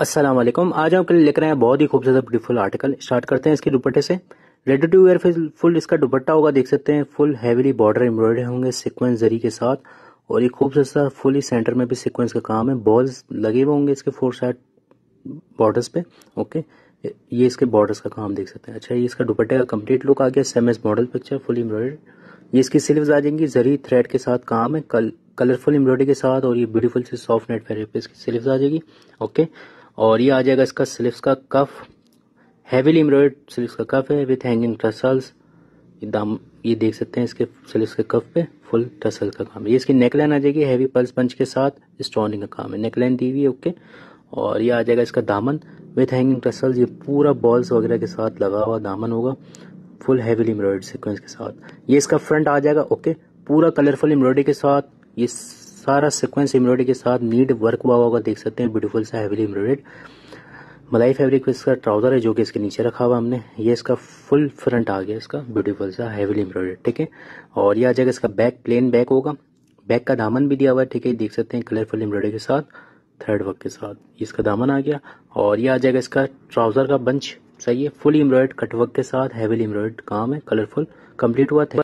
अस्सलाम वालेकुम आज आपके लिए रहे हैं बहुत ही खूबसूरत ब्यूटीफुल आर्टिकल स्टार्ट करते हैं इसके दुपट्टे से रेडी टू वेयर फिर फुल इसका दुपट्टा होगा देख सकते हैं फुल हैवीली बॉर्डर एम्ब्रॉयडरी होंगे सीक्वेंस जरी के साथ और ये खूबसूरत सा फुल ही सेंटर में भी सीक्वेंस का काम है बॉल्स लगे हुए होंगे इसके फोर साइड बॉर्डर्स पे ओके ये इसके बॉर्डर्स का काम देख सकते हैं अच्छा ये इसका दुपट्टे का कंप्लीट लुक आ गया same model picture full embroidery ये इसकी सिल्व्स आ जाएंगी जरी थ्रेड के साथ काम है कल कलरफुल एम्ब्रॉयडरी के साथ और ये ब्यूटीफुल से सॉफ्ट नेट फेरे पे इसकी सिल्व्स आ जाएगी ओके और ये आ जाएगा इसका स्लिप्स का कफ हैवीली एम्ब्रॉयड स्लिप्स का कफ है विथ हैंगिंग टसल्स ये दाम ये देख सकते हैं इसके स्लिप्स के कफ पे फुल टसल का काम है ये इसकी नेकलाइन आ जाएगी हैवी पल्स पंच के साथ स्टोनिंग का काम है नेकलाइन दी हुई है ओके और ये आ जाएगा इसका दामन विथ हैंगिंग टसल्स ये पूरा बॉल्स वगैरह के साथ लगा हुआ दामन होगा फुल हैवीली एम्ब्रॉयड सिक्वेंस के साथ ये इसका फ्रंट आ जाएगा ओके पूरा कलरफुल एम्ब्रॉयडरी के साथ ये सारा सिक्वेंस एम्ब्रॉयडरी के साथ नीट वर्क हुआ होगा देख सकते हैं ब्यूटीफुल सा हैवीली एम्ब्रॉयडेड मलाई फैब्रिक इसका ट्राउजर है जो कि इसके नीचे रखा हुआ हमने ये इसका फुल फ्रंट आ गया इसका ब्यूटीफुल सा हैवीली एम्ब्रॉयडेड ठीक है और यह आ जाएगा इसका बैक प्लेन बैक होगा बैक का दामन भी दिया हुआ है ठीक है देख सकते हैं कलरफुल एम्ब्रॉयडरी के साथ थर्ड वर्क के साथ इसका दामन आ गया और यह आ जाएगा इसका ट्राउजर का बंच सही है फुल एम्ब्रॉयड कटवर्क के साथ हैवीली एम्ब्रॉयड काम है कलरफुल कंप्लीट हुआ था